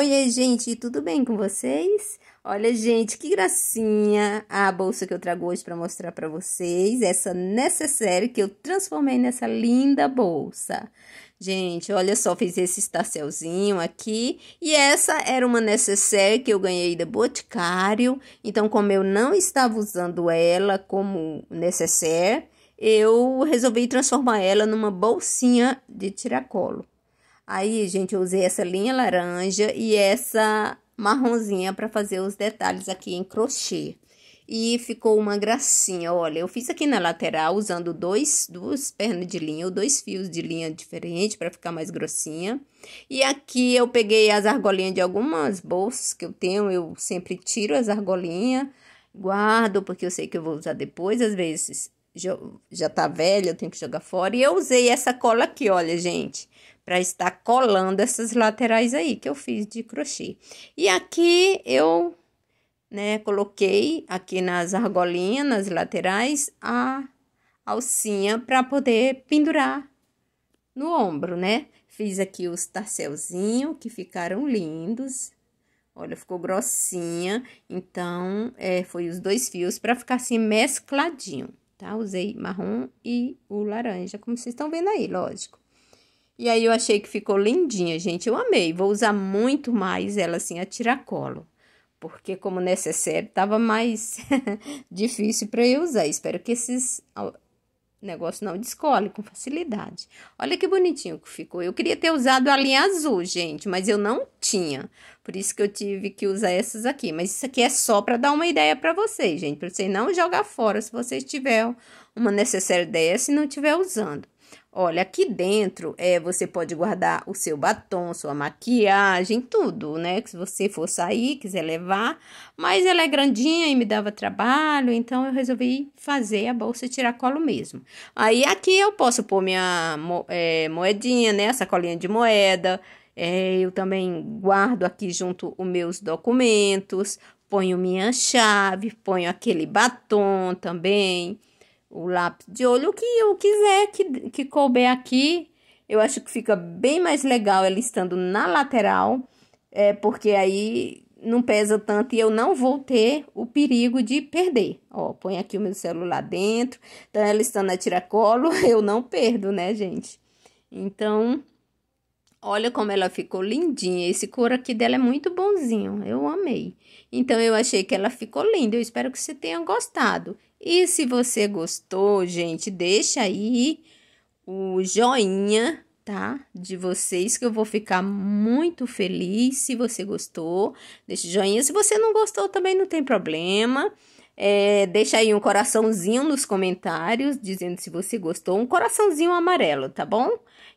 Oi gente, tudo bem com vocês? Olha, gente, que gracinha a bolsa que eu trago hoje para mostrar para vocês, essa necessária que eu transformei nessa linda bolsa. Gente, olha só, fiz esse estacelzinho aqui e essa era uma necessaire que eu ganhei da Boticário. Então, como eu não estava usando ela como necessaire, eu resolvi transformar ela numa bolsinha de tiracolo. Aí, gente, eu usei essa linha laranja e essa marronzinha para fazer os detalhes aqui em crochê. E ficou uma gracinha, olha, eu fiz aqui na lateral usando dois, duas pernas de linha ou dois fios de linha diferente para ficar mais grossinha. E aqui eu peguei as argolinhas de algumas bolsas que eu tenho, eu sempre tiro as argolinhas, guardo porque eu sei que eu vou usar depois, às vezes já, já tá velha, eu tenho que jogar fora. E eu usei essa cola aqui, olha, gente, para estar colando essas laterais aí que eu fiz de crochê. E aqui eu, né, coloquei aqui nas argolinhas, nas laterais, a alcinha para poder pendurar no ombro, né? Fiz aqui os tarcelzinhos que ficaram lindos. Olha, ficou grossinha, então, é, foi os dois fios para ficar assim mescladinho, tá? Usei marrom e o laranja, como vocês estão vendo aí, lógico. E aí eu achei que ficou lindinha, gente. Eu amei. Vou usar muito mais ela assim a tiracolo. Porque como necessário, tava mais difícil para eu usar. Espero que esses negócio não descolhe com facilidade. Olha que bonitinho que ficou. Eu queria ter usado a linha azul, gente, mas eu não tinha. Por isso que eu tive que usar essas aqui. Mas isso aqui é só para dar uma ideia para vocês, gente, para vocês não jogar fora se vocês tiver uma necessária dessa e não estiverem usando. Olha, aqui dentro é, você pode guardar o seu batom, sua maquiagem, tudo, né? Que se você for sair, quiser levar. Mas ela é grandinha e me dava trabalho, então eu resolvi fazer a bolsa tiracolo mesmo. Aí aqui eu posso pôr minha é, moedinha, né? Sacolinha de moeda. É, eu também guardo aqui junto os meus documentos, ponho minha chave, ponho aquele batom também o lápis de olho, o que eu quiser que, que couber aqui. Eu acho que fica bem mais legal ela estando na lateral, é, porque aí não pesa tanto e eu não vou ter o perigo de perder. Ó, põe aqui o meu celular dentro, então ela estando na tiracolo, eu não perdo, né, gente? Então, olha como ela ficou lindinha. Esse couro aqui dela é muito bonzinho, eu amei. Então, eu achei que ela ficou linda, eu espero que você tenha gostado. E se você gostou, gente, deixa aí o joinha, tá? De vocês que eu vou ficar muito feliz se você gostou. Deixa o joinha. Se você não gostou também não tem problema. É, deixa aí um coraçãozinho nos comentários dizendo se você gostou, um coraçãozinho amarelo, tá bom?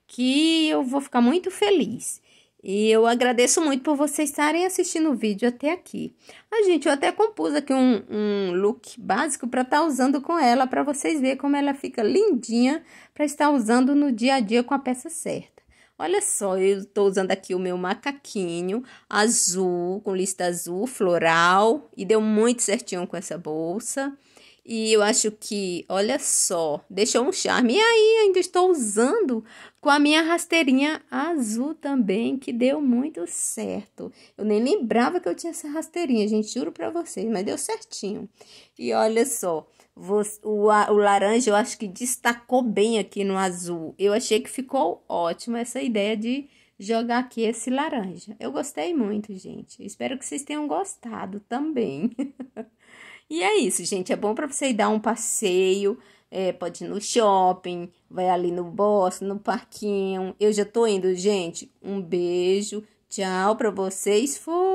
Que eu vou ficar muito feliz. E eu agradeço muito por vocês estarem assistindo o vídeo até aqui. Ah, gente, eu até compus aqui um, um look básico para estar tá usando com ela, para vocês verem como ela fica lindinha para estar usando no dia a dia com a peça certa. Olha só, eu estou usando aqui o meu macaquinho azul, com lista azul, floral, e deu muito certinho com essa bolsa. E eu acho que, olha só, deixou um charme. E aí, ainda estou usando com a minha rasteirinha azul também, que deu muito certo. Eu nem lembrava que eu tinha essa rasteirinha, gente, juro pra vocês, mas deu certinho. E olha só, o, o laranja eu acho que destacou bem aqui no azul. Eu achei que ficou ótimo essa ideia de jogar aqui esse laranja. Eu gostei muito, gente. Espero que vocês tenham gostado também. E é isso, gente. É bom para você ir dar um passeio. É, pode ir no shopping, vai ali no bosque, no parquinho. Eu já tô indo, gente. Um beijo. Tchau para vocês. Fui.